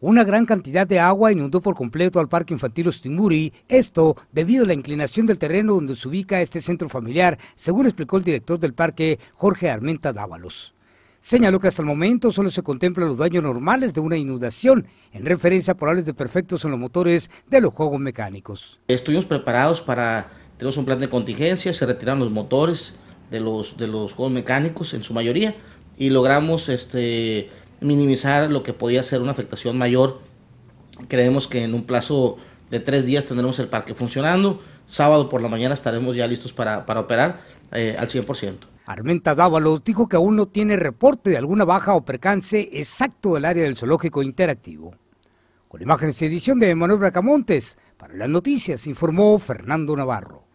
Una gran cantidad de agua inundó por completo al Parque Infantil Ostimuri, esto debido a la inclinación del terreno donde se ubica este centro familiar, según explicó el director del parque, Jorge Armenta Dávalos. Señaló que hasta el momento solo se contemplan los daños normales de una inundación, en referencia a de perfectos en los motores de los juegos mecánicos. Estuvimos preparados para, tenemos un plan de contingencia, se retiraron los motores de los, de los juegos mecánicos en su mayoría y logramos este, minimizar lo que podía ser una afectación mayor. Creemos que en un plazo de tres días tendremos el parque funcionando. Sábado por la mañana estaremos ya listos para, operar eh, al 100%. Armenta Dávalo dijo que aún no tiene reporte de alguna baja o percance exacto del área del zoológico interactivo. Con imágenes y edición de Manuel Bracamontes, para las noticias informó Fernando Navarro.